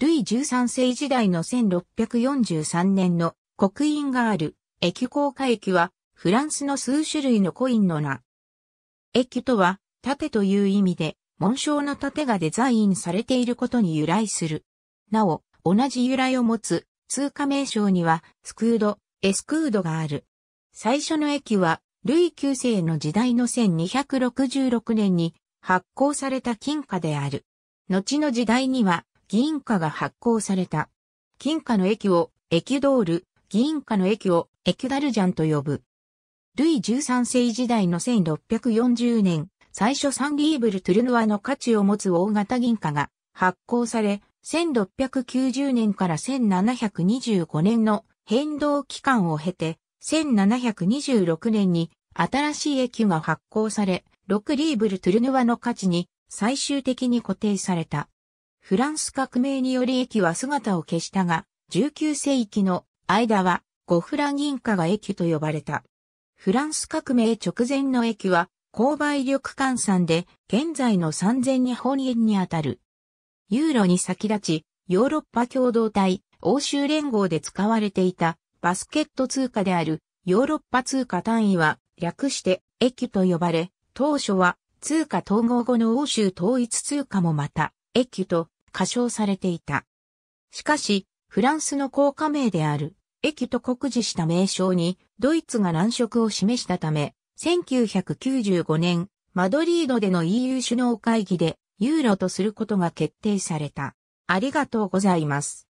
ルイ13世時代の1643年の刻印がある駅高貨駅はフランスの数種類のコインの名。駅とは盾という意味で紋章の盾がデザインされていることに由来する。なお、同じ由来を持つ通貨名称にはスクード、エスクードがある。最初の駅はルイ9世の時代の1266年に発行された金貨である。後の時代には銀貨が発行された。金貨の駅をエキュドール、銀貨の駅をエキュダルジャンと呼ぶ。ルイ13世時代の1640年、最初サンリーブル・トゥルノワの価値を持つ大型銀貨が発行され、1690年から1725年の変動期間を経て、1726年に新しい駅が発行され、6リーブル・トゥルヌワの価値に最終的に固定された。フランス革命により駅は姿を消したが、19世紀の間はゴフラ銀貨が駅と呼ばれた。フランス革命直前の駅は購買力換算で現在の3000日本円にあたる。ユーロに先立ち、ヨーロッパ共同体、欧州連合で使われていたバスケット通貨であるヨーロッパ通貨単位は略して駅と呼ばれ、当初は通貨統合後の欧州統一通貨もまた駅と歌唱されていた。しかし、フランスの高架名である、駅と酷似した名称に、ドイツが難色を示したため、1995年、マドリードでの EU 首脳会議で、ユーロとすることが決定された。ありがとうございます。